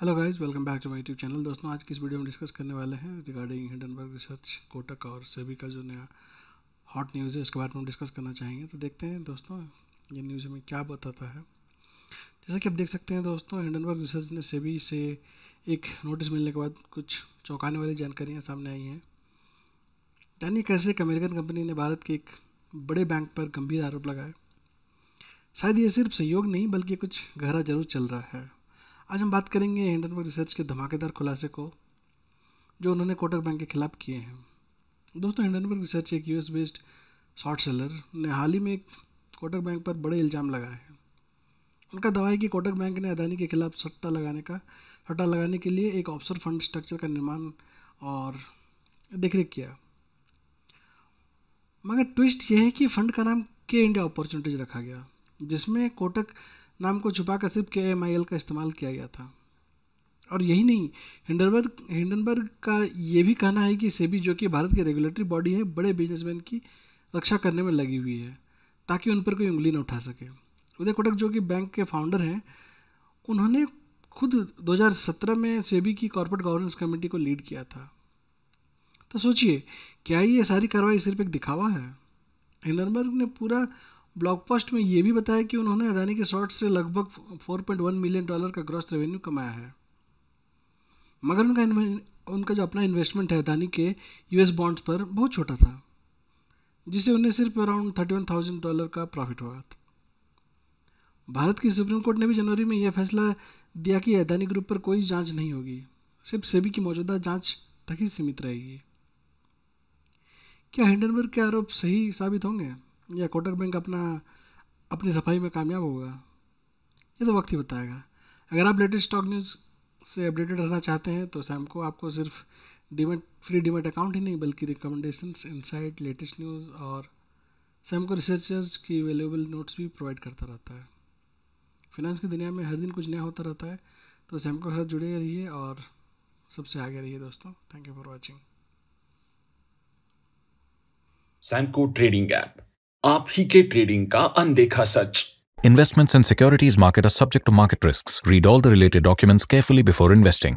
hello guys welcome back to my YouTube channel दोस्तों आज की इस वीडियो में डिस्कस करने वाले हैं रिगार्डिंग हिंडनबर्ग रिसर्च कोटक और सेबी का जो नया हॉट न्यूज़ है इसके बारे में हम डिस्कस करना चाहेंगे तो देखते हैं दोस्तों ये न्यूज़ हमें क्या बताता है जैसा कि आप देख सकते हैं दोस्तों हिंडनबर्ग रिसर्च ने सेबी से एक नोटिस मिलने के बाद कुछ चौंकाने वाली जानकारियाँ सामने आई हैं यानी कैसे एक अमेरिकन कंपनी ने भारत के एक बड़े बैंक पर गंभीर आरोप लगाए शायद ये सिर्फ सहयोग नहीं बल्कि कुछ गहरा जरूर चल रहा है आज हम बात करेंगे हिंडनबर्ग रिसर्च के धमाकेदार खुलासे को जो उन्होंने कोटक बैंक के खिलाफ किए हैं दोस्तों हिंडनबर्ग रिसर्च एक यूएस बेस्ड शॉर्ट सेलर ने हाल ही में कोटक बैंक पर बड़े इल्ज़ाम लगाए हैं उनका दावा है कि कोटक बैंक ने अदानी के खिलाफ सट्टा लगाने का सट्टा लगाने के लिए एक ऑफसर फंड स्ट्रक्चर का निर्माण और देखरेख किया मगर ट्विस्ट यह है कि फंड का नाम के इंडिया अपॉर्चुनिटीज रखा गया जिसमें कोटक नाम को छुपाकर सिर्फ के एम आई एल का इस्तेमाल किया गया था और यही नहीं हिंडनबर्ग हिंडनबर्ग का ये भी कहना है कि सेबी जो कि भारत की रेगुलेटरी बॉडी है बड़े बिजनेसमैन की रक्षा करने में लगी हुई है ताकि उन पर कोई उंगली न उठा सके उदय कोटक जो कि बैंक के फाउंडर हैं उन्होंने खुद 2017 में सेबी की कॉर्पोरेट गवर्नेंस कमेटी को लीड किया था तो सोचिए क्या ये सारी कार्रवाई सिर्फ एक दिखावा है हिंडनबर्ग ने पूरा ब्लॉग पोस्ट में ये भी बताया कि उन्होंने अदानी के शॉर्ट से लगभग 4.1 मिलियन डॉलर का ग्रॉस रेवेन्यू कमाया है मगर उनका उनका जो अपना इन्वेस्टमेंट है अदानी के यूएस बॉन्ड्स पर बहुत छोटा था जिसे उन्हें सिर्फ अराउंड थर्टी डॉलर का प्रॉफिट हुआ था भारत की सुप्रीम कोर्ट ने भी जनवरी में यह फैसला दिया कि अदानी ग्रुप पर कोई जांच नहीं होगी सिर्फ सेबी की मौजूदा जांच तक ही सीमित रहेगी क्या हिंडनबर्ग के आरोप सही साबित होंगे या कोटक बैंक अपना अपनी सफाई में कामयाब होगा ये तो वक्त ही बताएगा अगर आप लेटेस्ट स्टॉक न्यूज़ से अपडेटेड रहना चाहते हैं तो शाम को आपको सिर्फ डीमेट फ्री डीमेट अकाउंट ही नहीं बल्कि रिकमेंडेशन इनसाइट लेटेस्ट न्यूज़ और शाम को रिसर्चर्स की अवेलेबल नोट्स भी प्रोवाइड करता रहता है फिनेंस की दुनिया में हर दिन कुछ नया होता रहता है तो शाम को साथ जुड़े रहिए और सबसे आगे रहिए दोस्तों thank you for watching Samco trading app आप ही के ट्रेडिंग का अनदेखा सच investments and securities market are subject to market risk read all the related documents careful before investing